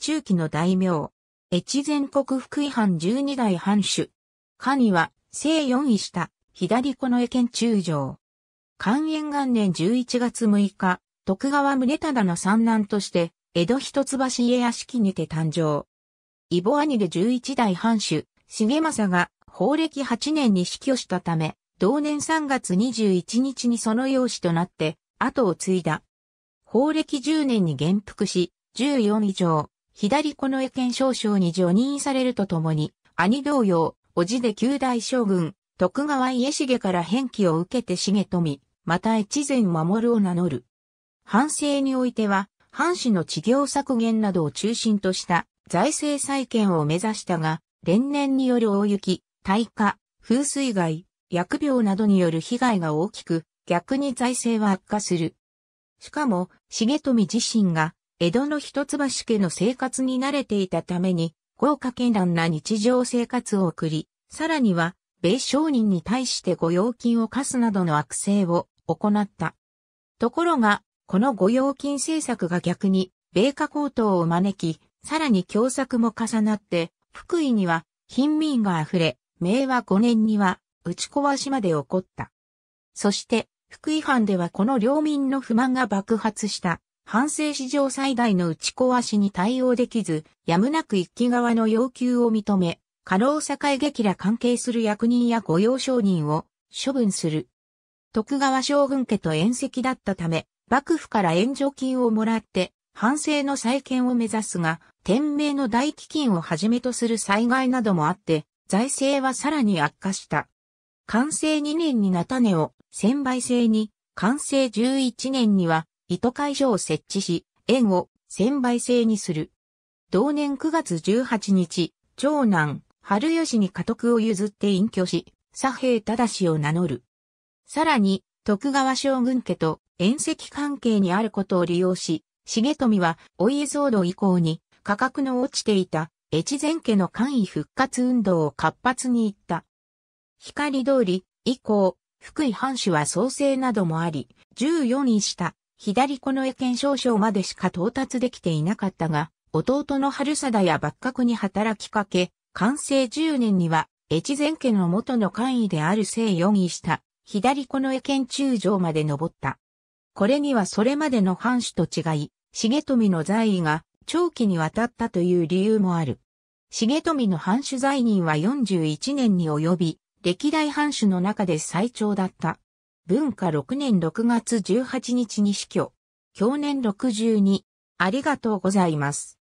中期の大名、越前国福井藩十二代藩主。神は、正四位下、左子の江県中将。寛延元年11月6日、徳川宗忠の三男として、江戸一橋家屋敷にて誕生。イボ兄で11代藩主、重政が、法暦8年に死去したため、同年3月21日にその養子となって、後を継いだ。法暦10年に元服し、14以上、左近衛検少将に除任されるとともに、兄同様、叔父で九大将軍、徳川家重から返記を受けて重富、また越前守を名乗る。藩政においては、藩士の治療削減などを中心とした財政再建を目指したが、連年による大雪、大火、風水害、疫病などによる被害が大きく、逆に財政は悪化する。しかも、重富自身が江戸の一橋家の生活に慣れていたために、豪華絢爛な日常生活を送り、さらには、米商人に対して御用金を課すなどの悪性を行った。ところが、この御用金政策が逆に、米価高騰を招き、さらに共作も重なって、福井には、貧民が溢れ、明和5年には、打ち壊しまで起こった。そして、福井藩ではこの領民の不満が爆発した。反省史上最大の打ち壊しに対応できず、やむなく一期側の要求を認め、過労境激ら関係する役人や御用商人を処分する。徳川将軍家と縁石だったため、幕府から援助金をもらって、反省の再建を目指すが、天命の大飢饉をはじめとする災害などもあって、財政はさらに悪化した。完成2年に菜種を、千倍制に、完成11年には、糸会所を設置し、縁を千倍制にする。同年9月18日、長男、春吉に家督を譲って隠居し、左平忠を名乗る。さらに、徳川将軍家と縁石関係にあることを利用し、重富はお家騒動以降に価格の落ちていた越前家の簡易復活運動を活発に行った。光通り以降、福井藩主は創生などもあり、14位した左の絵健少将までしか到達できていなかったが、弟の春貞や幕閣に働きかけ、完成10年には、越前家の元の官位である聖四位た、左の絵県中将まで登った。これにはそれまでの藩主と違い、重富の在位が長期にわたったという理由もある。重富の藩主在任は41年に及び、歴代藩主の中で最長だった。文化6年6月18日に死去。去年62。ありがとうございます。